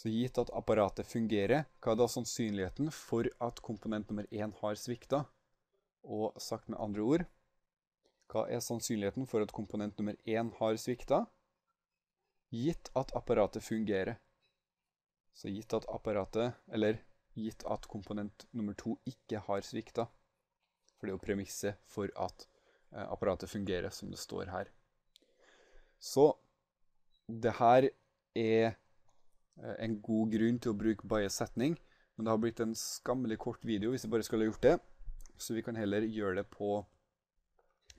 Så gitt at apparatet fungerer, hva er da sannsynligheten for at komponent nummer 1 har svikta? Og sagt med andre ord, hva er sannsynligheten for at komponent nummer 1 har svikta? Gitt at apparatet fungerer. Så gitt at apparatet, eller gitt at komponent nummer 2 ikke har svikta. For det er jo premisset for at eh, apparatet fungerer, som det står her. Så det her er Eh, en god grunn til å bruke bare setning, men det har blitt en skammelig kort video hvis jeg bare skulle ha gjort det. Så vi kan heller gjøre det på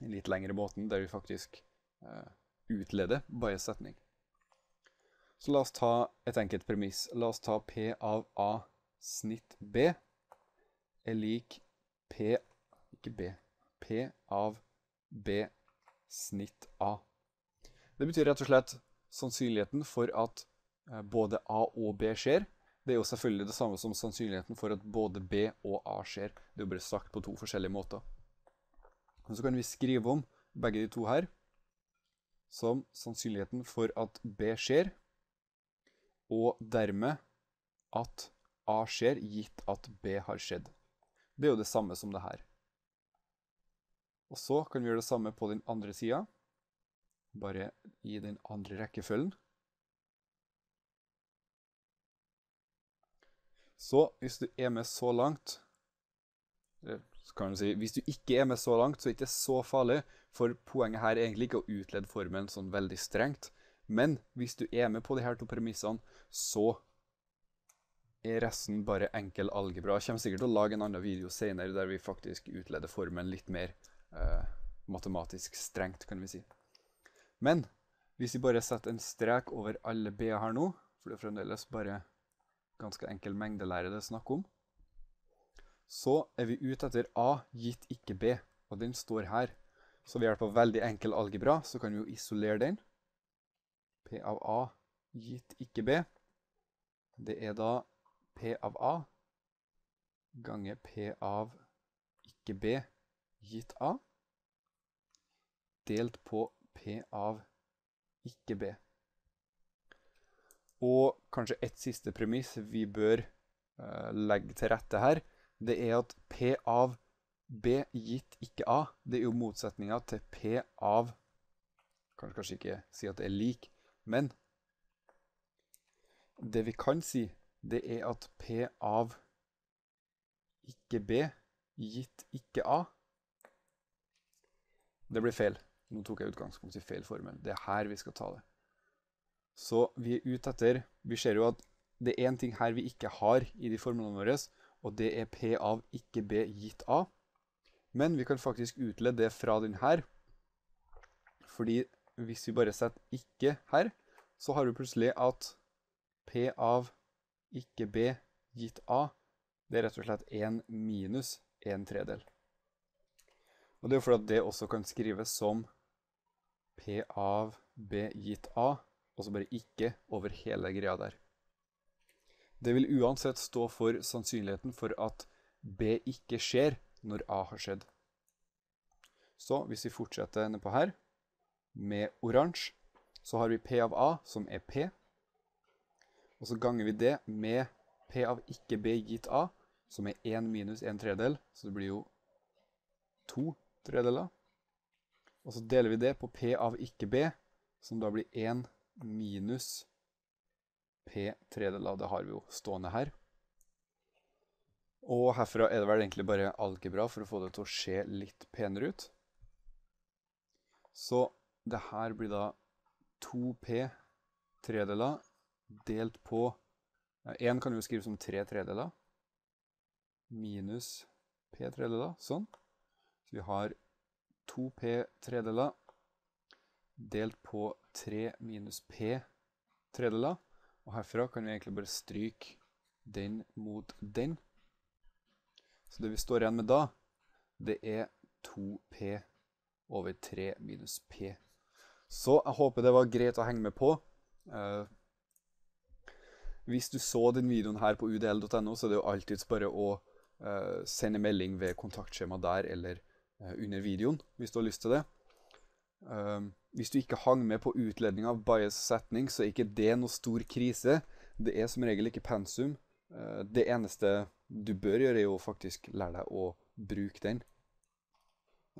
en litt lengre måte, der vi faktisk eh, utleder bare setning. Så la oss ta et enkelt premiss. La oss ta P av A snitt B er lik P ikke B, P av B snitt A. Det betyr rett og slett sannsynligheten for at Eh, både A og B skjer. Det er jo selvfølgelig det samme som sannsynligheten for at både B og A skjer. Det er jo bare sagt på to forskjellige måter. Og så kan vi skrive om begge de to her som sannsynligheten for at B skjer, og dermed at A skjer, gitt at B har skjedd. Det er jo det samme som det her. Og så kan vi gjøre det samme på den andre siden. bare i den andre rekkefølgen. Så hvis du er med så langt eh, kan du si, Hvis du ikke er med så langt, så er det ikke så farlig. For poenget her er egentlig ikke å utlede formelen sånn veldig strengt. Men hvis du er med på de her to premissene, så er resten bare enkel algebra. Jeg kommer sikkert til å lage en annen video senere der vi faktisk utleder formelen litt mer eh, matematisk strengt, kan vi si. Men hvis vi bare setter en strek over alle b-er her nå, for det er fremdeles bare ganske enkel mengdelære det snakker om, så er vi ute etter A gitt ikke B, og den står her. Så ved hjelp av veldig enkel algebra så kan vi jo isolere den. P av A gitt ikke B. Det er da P av A ganger P av ikke B gitt A delt på P av ikke B. Og kanskje et siste premiss vi bør eh, legge til rette her, det er at P av B gitt ikke A. Det er jo motsetninga til P av Kanskje, kanskje ikke si at det er lik, men det vi kan si, det er at P av ikke B gitt ikke A. Det blir feil. Nå tok jeg utgangspunkt i feil formel. Det er her vi skal ta det. Så vi er ute etter Vi ser jo at det er en ting her vi ikke har i de formlene våre, og det er P av ikke B gitt A. Men vi kan faktisk utlede det fra den her. Fordi hvis vi bare setter ikke her, så har vi plutselig at P av ikke B gitt A, det er rett og slett 1 minus 1 tredel. Og det er for at det også kan skrives som P av B gitt A og så bare ikke over hele greia der. Det vil uansett stå for sannsynligheten for at B ikke skjer når A har skjedd. Så hvis vi fortsetter nedpå her, med oransje, så har vi P av A, som er P. Og så ganger vi det med P av ikke B gitt A, som er 1 minus 1 tredel, så det blir jo 2 tredeler. Og så deler vi det på P av ikke B, som da blir 1 tredel, minus P tredel av, det har vi jo stående her. Og herfra er det vel egentlig bare algebra for å få det til å se litt penere ut. Så det her blir da 2P tredeler delt på 1 ja, kan jo skrive som 3 tredeler. Minus P tredeler, sånn. Så vi har 2P tredeler delt på 3 minus P tredjedeler. Og herfra kan vi egentlig bare stryke den mot den. Så det vi står igjen med da, det er 2P over 3 minus P. Så jeg håper det var greit å henge med på. Eh, hvis du så den videoen her på udl.no, så er det jo alltid bare å eh, sende melding ved kontaktskjema der eller eh, under videoen hvis du har lyst til det. Um, hvis du ikke hang med på utledning av Baez setning, så er ikke det noe stor krise. Det er som regel ikke pensum. Uh, det eneste du bør gjøre, er jo faktisk lære deg å bruke den.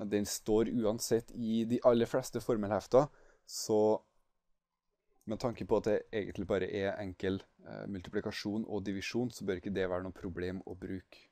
Den står uansett i de aller fleste formelhefter, så med tanke på at det egentlig bare er enkel uh, multiplikasjon og divisjon, så bør ikke det være noe problem å bruke.